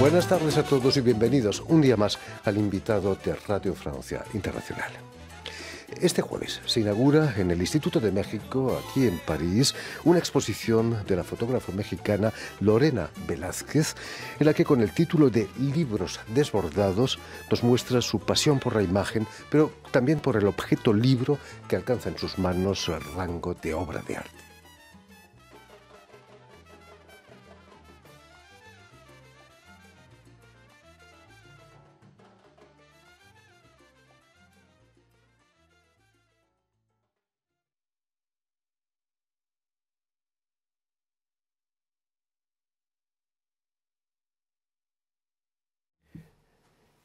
Buenas tardes a todos y bienvenidos un día más al invitado de Radio Francia Internacional. Este jueves se inaugura en el Instituto de México, aquí en París, una exposición de la fotógrafa mexicana Lorena Velázquez, en la que con el título de Libros desbordados nos muestra su pasión por la imagen, pero también por el objeto libro que alcanza en sus manos el rango de obra de arte.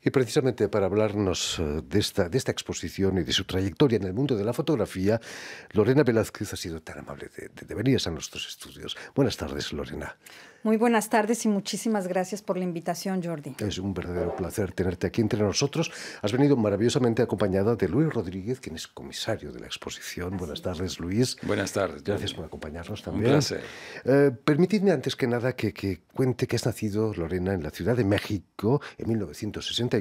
Y precisamente para hablarnos eh, de esta, exposición y de su trayectoria en el mundo de la fotografía, Lorena Velázquez ha sido tan amable de, venir a nuestros estudios. Buenas tardes, Lorena. Muy buenas tardes y muchísimas gracias por la invitación, Jordi. Es un verdadero placer tenerte aquí entre nosotros. Has venido maravillosamente acompañada de Luis Rodríguez, quien es comisario de la exposición. Buenas tardes, Luis. Buenas tardes. Gracias por acompañarnos también. Eh, permitidme antes que nada que, que cuente que has nacido, Lorena, en la Ciudad de México en 1960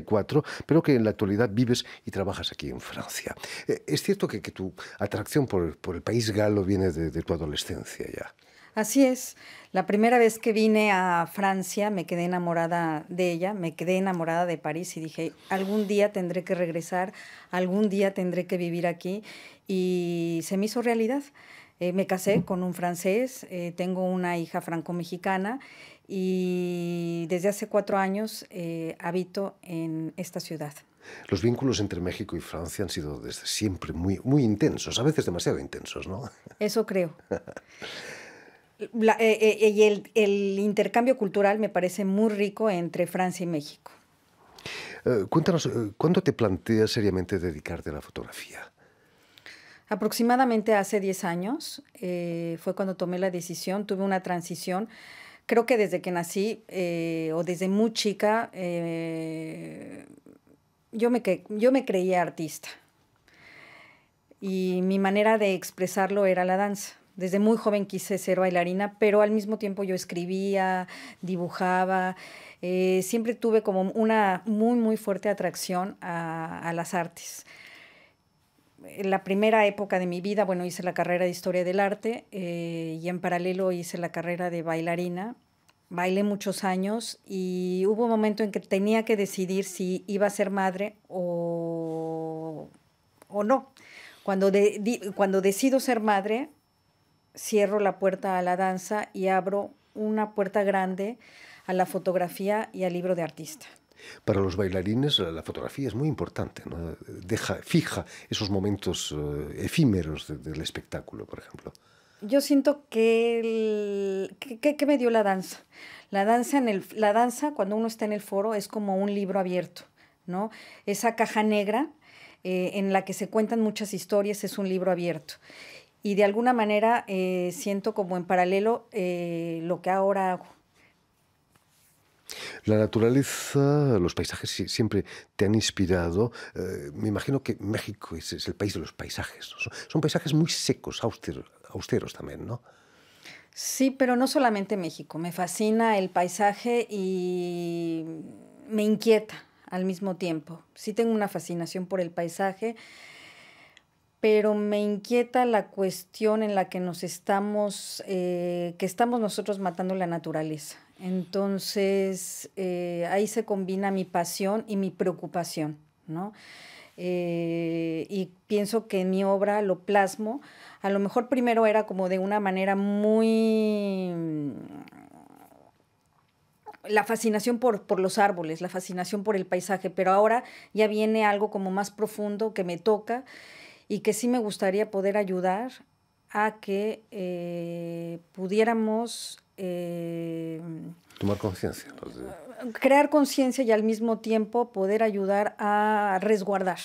pero que en la actualidad vives y trabajas aquí en Francia. Eh, es cierto que, tu atracción por, el país galo viene de, de tu adolescencia ya. Así es. La primera vez que vine a Francia me quedé enamorada de ella, me quedé enamorada de París y dije, algún día tendré que regresar, algún día tendré que vivir aquí y se me hizo realidad. Eh, me casé con un francés, eh, tengo una hija franco-mexicana y desde hace cuatro años eh, habito en esta ciudad. Los vínculos entre México y Francia han sido desde siempre muy, muy intensos, a veces demasiado intensos, ¿no? Eso creo. y el, intercambio cultural me parece muy rico entre Francia y México. cuéntanos, ¿cuándo te planteas seriamente dedicarte a la fotografía? Aproximadamente hace 10 años eh, fue cuando tomé la decisión, tuve una transición. Creo que desde que nací eh, o desde muy chica eh, yo, me creía artista y mi manera de expresarlo era la danza. Desde muy joven quise ser bailarina, pero al mismo tiempo yo escribía, dibujaba. siempre tuve como una muy, muy fuerte atracción a las artes. En la primera época de mi vida, bueno, hice la carrera de historia del arte eh, y en paralelo hice la carrera de bailarina. Bailé muchos años y hubo un momento en que tenía que decidir si iba a ser madre o, o no. Cuando, cuando decido ser madre, cierro la puerta a la danza y abro una puerta grande a la fotografía y al libro de artista. Para los bailarines la fotografía es muy importante, Deja, fija esos momentos eh, efímeros del espectáculo, por ejemplo. Yo siento que, ¿Qué me dio la danza. La danza, en la danza, cuando uno está en el foro, es como un libro abierto, ¿no? Esa caja negra eh, en la que se cuentan muchas historias es un libro abierto y de alguna manera eh, siento como en paralelo lo que ahora hago, la naturaleza, los paisajes siempre te han inspirado. Eh, me imagino que México es, el país de los paisajes. Son, paisajes muy secos, austeros, austeros también, ¿no? Sí, pero no solamente México. Me fascina el paisaje y me inquieta al mismo tiempo. Sí tengo una fascinación por el paisaje, pero me inquieta la cuestión en la que nos estamos, eh, que estamos nosotros matando la naturaleza. Entonces, eh, ahí se combina mi pasión y mi preocupación, ¿no? Eh, y pienso que mi obra lo plasmo. A lo mejor primero era como de una manera muy... Mm, la fascinación por, por los árboles, la fascinación por el paisaje, pero ahora ya viene algo como más profundo que me toca y que sí me gustaría poder ayudar a que eh, pudiéramos... Eh, Tomar conciencia. Eh, crear conciencia y al mismo tiempo poder ayudar a resguardar.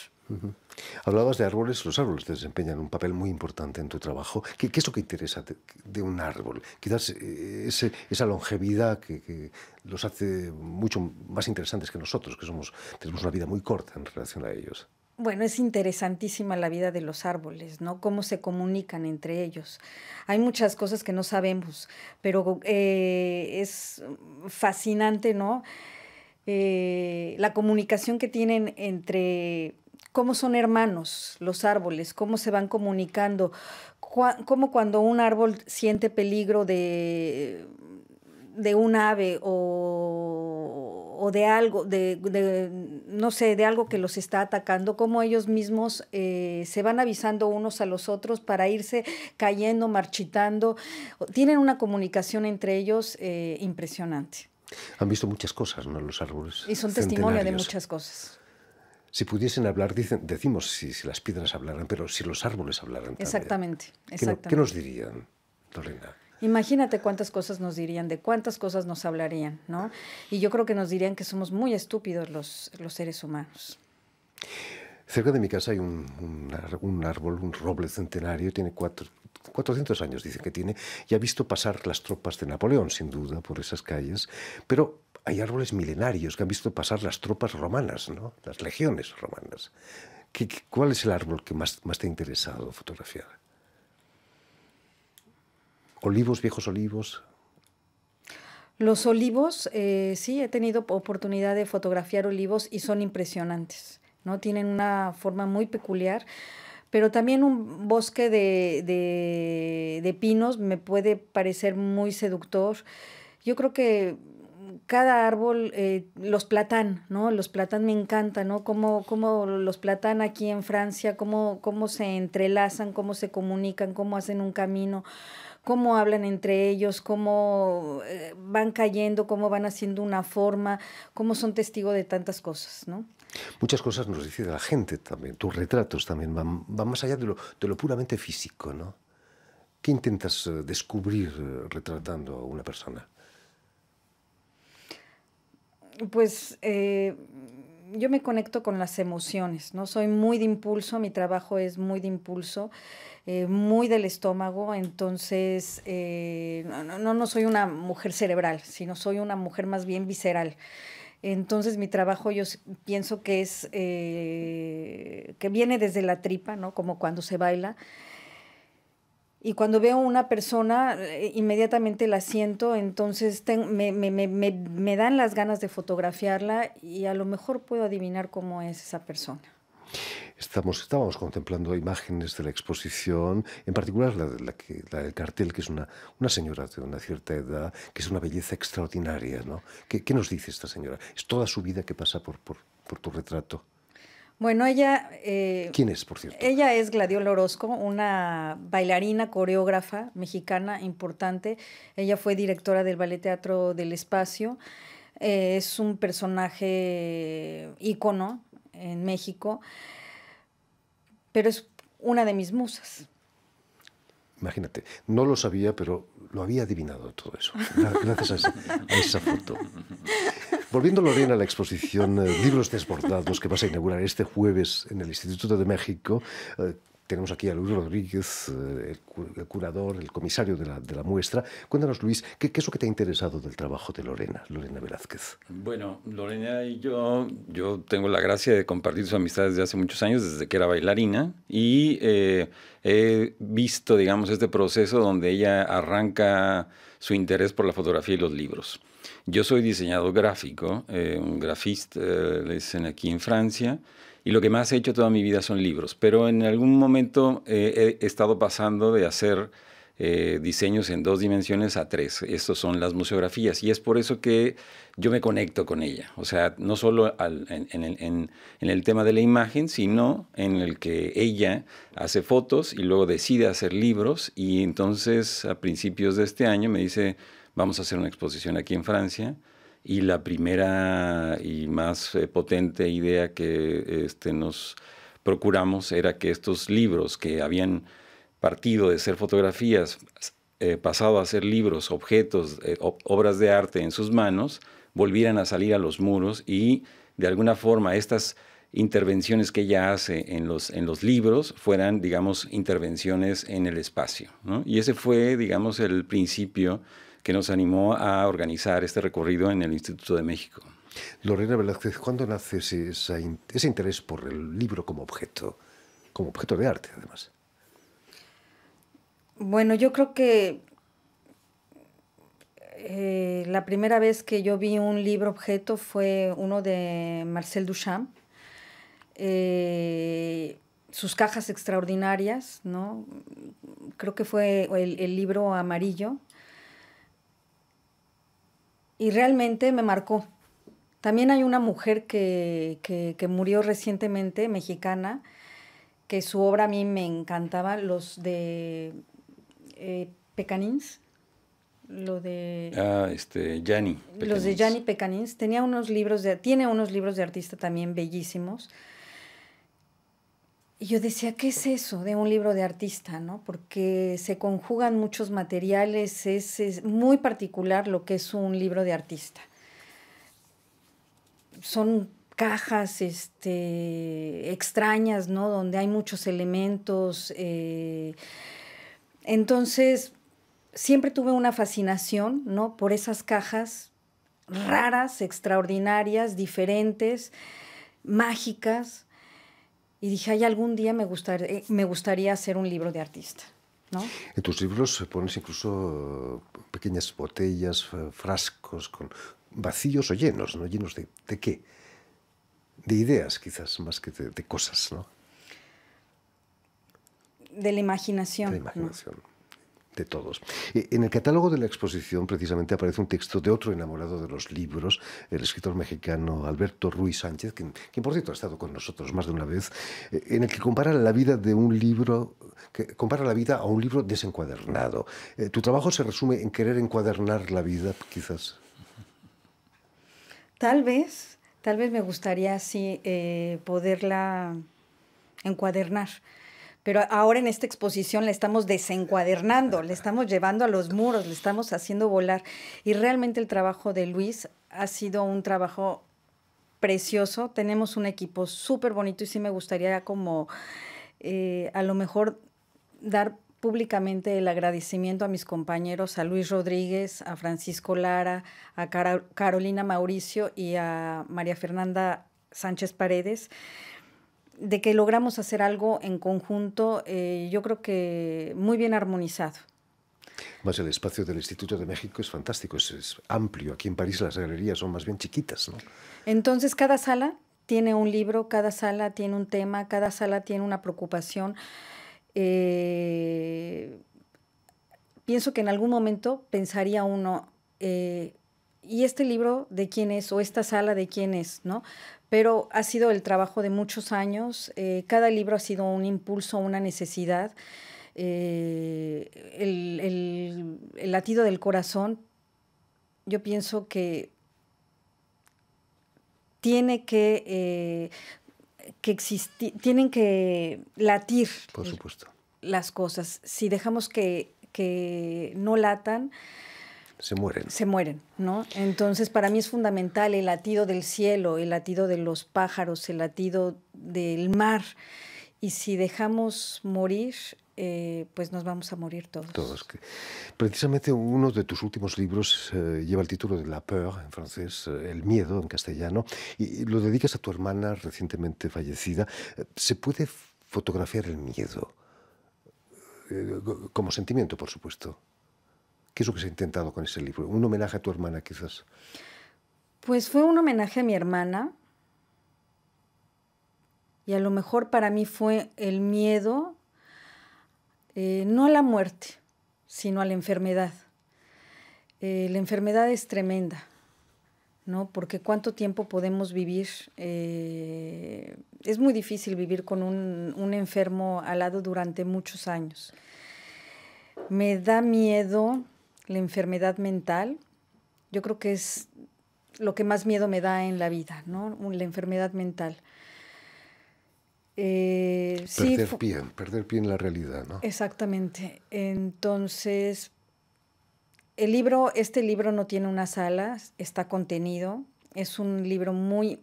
Hablabas de árboles, los árboles desempeñan un papel muy importante en tu trabajo. ¿Qué, es lo que interesa de, un árbol? Quizás esa longevidad que, que, los hace mucho más interesantes que nosotros, que somos, tenemos una vida muy corta en relación a ellos. Bueno, es interesantísima la vida de los árboles, ¿no? Cómo se comunican entre ellos. Hay muchas cosas que no sabemos, pero eh, es fascinante, ¿no? Eh, la comunicación que tienen entre cómo son hermanos los árboles, cómo se van comunicando, cómo cuando un árbol siente peligro de, de un ave o o de algo, de, no sé, de algo que los está atacando, cómo ellos mismos eh, se van avisando unos a los otros para irse cayendo, marchitando. Tienen una comunicación entre ellos eh, impresionante. Han visto muchas cosas, ¿no? Los árboles. Y son testimonio de muchas cosas. Si pudiesen hablar, dicen, decimos si, las piedras hablaran, pero si los árboles hablaran. exactamente, exactamente. ¿qué, nos dirían, Lorena? Imagínate cuántas cosas nos dirían, de cuántas cosas nos hablarían, ¿no? Y yo creo que nos dirían que somos muy estúpidos los, seres humanos. Cerca de mi casa hay un, árbol, un roble centenario, tiene cuatro, 400 años dice que tiene, y ha visto pasar las tropas de Napoleón, sin duda, por esas calles, pero hay árboles milenarios que han visto pasar las tropas romanas, ¿no? las legiones romanas. cuál es el árbol que más te ha interesado fotografiar? olivos, viejos olivos. Los olivos, eh, sí, he tenido oportunidad de fotografiar olivos y son impresionantes, ¿no? Tienen una forma muy peculiar, pero también un bosque de, pinos me puede parecer muy seductor. Yo creo que cada árbol, eh, los platán, ¿no? Los platán me encantan, ¿no? Cómo, los platán aquí en Francia, cómo, cómo se entrelazan, cómo se comunican, cómo hacen un camino cómo hablan entre ellos, cómo eh, van cayendo, cómo van haciendo una forma, cómo son testigos de tantas cosas, ¿no? Muchas cosas nos dice la gente también, tus retratos también van, más allá de lo, puramente físico, ¿no? ¿Qué intentas eh, descubrir eh, retratando a una persona? Pues yo me conecto con las emociones, ¿no? Soy muy de impulso, mi trabajo es muy de impulso, eh, muy del estómago, entonces eh, no, no, soy una mujer cerebral, sino soy una mujer más bien visceral. Entonces mi trabajo yo pienso que es, eh, que viene desde la tripa, ¿no? Como cuando se baila. Y cuando veo una persona, eh, inmediatamente la siento, entonces me, dan las ganas de fotografiarla y a lo mejor puedo adivinar cómo es esa persona. Estamos, estábamos contemplando imágenes de la exposición, en particular la, la, que, del cartel, que es una, una, señora de una cierta edad, que es una belleza extraordinaria. ¿no? ¿Qué, nos dice esta señora? Es toda su vida que pasa por, por tu retrato. Bueno, ella... Eh, ¿Quién es, por cierto? Ella es Gladiola Orozco, una bailarina, coreógrafa mexicana importante. Ella fue directora del Ballet Teatro del Espacio. Eh, es un personaje ícono en México, pero es una de mis musas. Imagínate, no lo sabía, pero lo había adivinado todo eso, gracias esa, a esa foto. Volviendo, bien a la exposición eh, Libros Desbordados que vas a inaugurar este jueves en el Instituto de México, eh, tenemos aquí a Luis Rodríguez, eh, el, curador, el comisario de la, muestra. Cuéntanos, Luis, ¿qué, es lo que te ha interesado del trabajo de Lorena, Lorena Velázquez? Bueno, Lorena y yo, yo tengo la gracia de compartir sus amistades desde hace muchos años, desde que era bailarina, y eh, he visto, digamos, este proceso donde ella arranca su interés por la fotografía y los libros. Yo soy diseñador gráfico, eh, un grafista, le dicen aquí en Francia, y lo que más he hecho toda mi vida son libros, pero en algún momento eh, he estado pasando de hacer eh, diseños en dos dimensiones a tres. Estas son las museografías y es por eso que yo me conecto con ella. O sea, no solo en, el tema de la imagen, sino en el que ella hace fotos y luego decide hacer libros y entonces a principios de este año me dice, vamos a hacer una exposición aquí en Francia y la primera y más eh, potente idea que este, nos procuramos era que estos libros que habían partido de ser fotografías, eh, pasado a ser libros, objetos, eh, obras de arte en sus manos, volvieran a salir a los muros y de alguna forma estas intervenciones que ella hace en los, en los libros fueran, digamos, intervenciones en el espacio. Y ese fue, digamos, el principio que nos animó a organizar este recorrido en el Instituto de México. Lorena Velázquez, ¿cuándo nace ese, interés por el libro como objeto, como objeto de arte además? Bueno, yo creo que eh, la primera vez que yo vi un libro objeto fue uno de Marcel Duchamp, eh, sus cajas extraordinarias, ¿no? Creo que fue el libro amarillo, y realmente me marcó. También hay una mujer que, murió recientemente, mexicana, que su obra a mí me encantaba, los de eh, Pecanins, lo de... Ah, este, Los de Yanni Pecanins. Tenía unos libros de, tiene unos libros de artista también bellísimos. Y yo decía, ¿qué es eso de un libro de artista? ¿no? Porque se conjugan muchos materiales, es, muy particular lo que es un libro de artista. Son cajas este, extrañas, Donde hay muchos elementos. Eh, entonces, siempre tuve una fascinación, ¿no? Por esas cajas raras, extraordinarias, diferentes, mágicas y dije, ay, algún día me, gustaría eh, me gustaría hacer un libro de artista. ¿no? En tus libros pones incluso eh, pequeñas botellas, eh, frascos, con vacíos o llenos, ¿no? ¿Llenos de, qué? De ideas, quizás, más que de, cosas, ¿no? De la imaginación. imaginación todos. Eh, en el catálogo de la exposición precisamente aparece un texto de otro enamorado de los libros, el escritor mexicano Alberto Ruiz Sánchez, quien, por cierto ha estado con nosotros más de una vez, eh, en el que compara la vida de un libro, que compara la vida a un libro desencuadernado. Eh, ¿Tu trabajo se resume en querer encuadernar la vida, quizás? Tal vez, tal vez me gustaría así poderla encuadernar pero ahora en esta exposición la estamos desencuadernando, le estamos llevando a los muros, le estamos haciendo volar. Y realmente el trabajo de Luis ha sido un trabajo precioso, tenemos un equipo súper bonito y sí me gustaría como eh, a lo mejor dar públicamente el agradecimiento a mis compañeros, a Luis Rodríguez, a Francisco Lara, a Carolina Mauricio y a María Fernanda Sánchez Paredes de que logramos hacer algo en conjunto, eh, yo creo que muy bien armonizado. Más el espacio del Instituto de México es fantástico, es, amplio. Aquí en París las galerías son más bien chiquitas. ¿no? Entonces cada sala tiene un libro, cada sala tiene un tema, cada sala tiene una preocupación. Eh, pienso que en algún momento pensaría uno, eh, ¿y este libro de quién es? ¿O esta sala de quién es? ¿No? Pero ha sido el trabajo de muchos años. Eh, cada libro ha sido un impulso, una necesidad. Eh, el, latido del corazón, yo pienso que tiene que, eh, que existir, tienen que latir. Por supuesto. Las cosas. Si dejamos que no latan, se mueren. Se mueren, ¿no? Entonces, para mí es fundamental el latido del cielo, el latido de los pájaros, el latido del mar. Y si dejamos morir, eh, pues nos vamos a morir todos. Todos. Precisamente uno de tus últimos libros eh, lleva el título de La peur, en francés, eh, El miedo, en castellano, y lo dedicas a tu hermana recientemente fallecida. ¿Se puede fotografiar el miedo? como sentimiento, por supuesto. ¿Qué es lo que se ha intentado con ese libro? ¿Un homenaje a tu hermana quizás? Pues fue un homenaje a mi hermana. Y a lo mejor para mí fue el miedo, eh, no a la muerte, sino a la enfermedad. Eh, la enfermedad es tremenda, ¿no? Porque cuánto tiempo podemos vivir. Eh, es muy difícil vivir con un, un enfermo al lado durante muchos años. Me da miedo la enfermedad mental, yo creo que es lo que más miedo me da en la vida, ¿no? La enfermedad mental. Eh, perder pie, perder pie en la realidad, ¿no? Exactamente. Entonces, el libro, este libro no tiene unas alas, está contenido. Es un libro muy,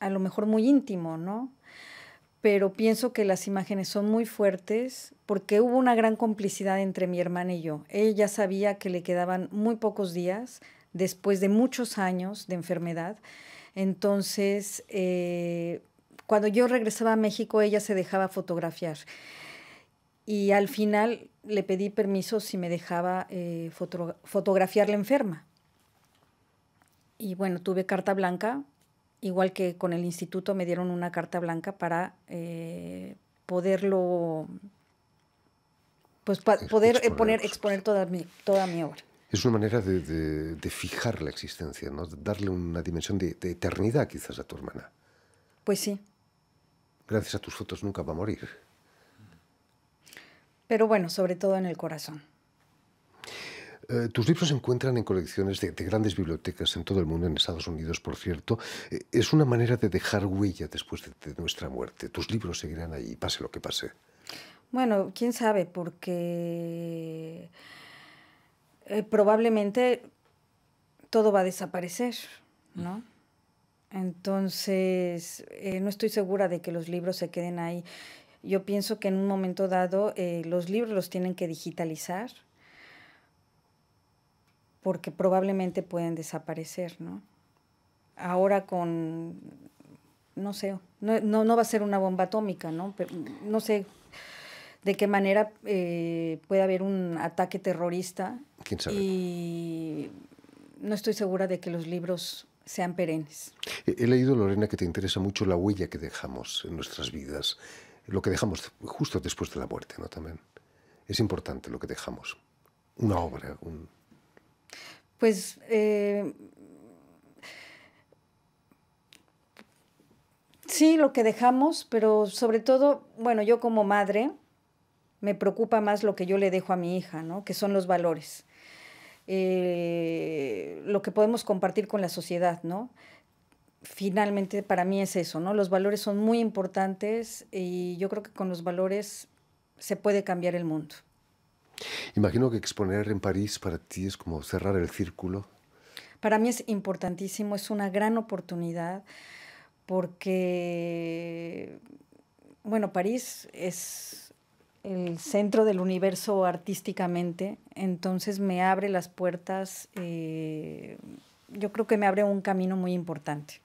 a lo mejor muy íntimo, ¿no? pero pienso que las imágenes son muy fuertes porque hubo una gran complicidad entre mi hermana y yo. Ella sabía que le quedaban muy pocos días después de muchos años de enfermedad. Entonces, eh, cuando yo regresaba a México, ella se dejaba fotografiar. Y al final le pedí permiso si me dejaba eh, fotografiar la enferma. Y bueno, tuve carta blanca igual que con el instituto, me dieron una carta blanca para eh, poderlo, pues poder eh, exponer, toda mi, toda mi obra. Es una manera de, fijar la existencia, ¿no? De darle una dimensión de eternidad quizás a tu hermana. Pues sí. Gracias a tus fotos nunca va a morir. Pero bueno, sobre todo en el corazón. Eh, tus libros se encuentran en colecciones de, grandes bibliotecas en todo el mundo, en Estados Unidos, por cierto. Eh, es una manera de dejar huella después de, nuestra muerte. Tus libros seguirán ahí, pase lo que pase. Bueno, quién sabe, porque eh, probablemente todo va a desaparecer, ¿no? Mm. Entonces, no estoy segura de que los libros se queden ahí. Yo pienso que en un momento dado los libros los tienen que digitalizar porque probablemente pueden desaparecer, ¿no? Ahora con, no sé, no, no, va a ser una bomba atómica, ¿no? no sé de qué manera eh, puede haber un ataque terrorista. ¿Quién sabe? Y no estoy segura de que los libros sean perennes. He leído, Lorena, que te interesa mucho la huella que dejamos en nuestras vidas, lo que dejamos justo después de la muerte, ¿no? También. Es importante lo que dejamos. Una obra, un pues eh, sí, lo que dejamos, pero sobre todo, bueno, yo como madre me preocupa más lo que yo le dejo a mi hija, ¿no? Que son los valores, eh, lo que podemos compartir con la sociedad, ¿no? Finalmente para mí es eso, ¿no? Los valores son muy importantes y yo creo que con los valores se puede cambiar el mundo. Imagino que exponer en París para ti es como cerrar el círculo. Para mí es importantísimo, es una gran oportunidad porque, bueno, París es el centro del universo artísticamente, entonces me abre las puertas, eh, yo creo que me abre un camino muy importante.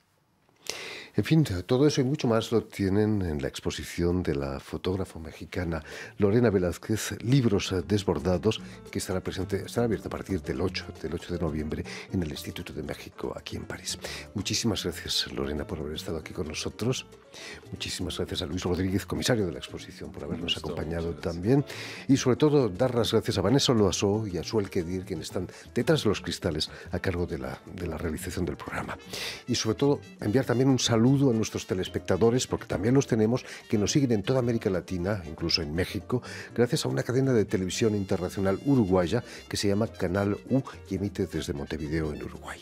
En fin, todo eso y mucho más lo tienen en la exposición de la fotógrafa mexicana Lorena Velázquez, Libros Desbordados, que estará presente, estará abierta a partir del 8, del 8 de noviembre en el Instituto de México, aquí en París. Muchísimas gracias, Lorena, por haber estado aquí con nosotros. Muchísimas gracias a Luis Rodríguez, comisario de la exposición, por habernos acompañado también. Y sobre todo, dar las gracias a Vanessa Loasó y a Suel Kedir, quienes están detrás de los cristales a cargo de la, de la realización del programa. Y sobre todo, enviar también un saludo saludo a nuestros telespectadores, porque también los tenemos, que nos siguen en toda América Latina, incluso en México, gracias a una cadena de televisión internacional uruguaya que se llama Canal U y emite desde Montevideo, en Uruguay.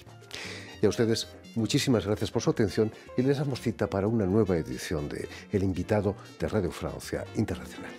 Y a ustedes, muchísimas gracias por su atención y les damos cita para una nueva edición de El invitado de Radio Francia Internacional.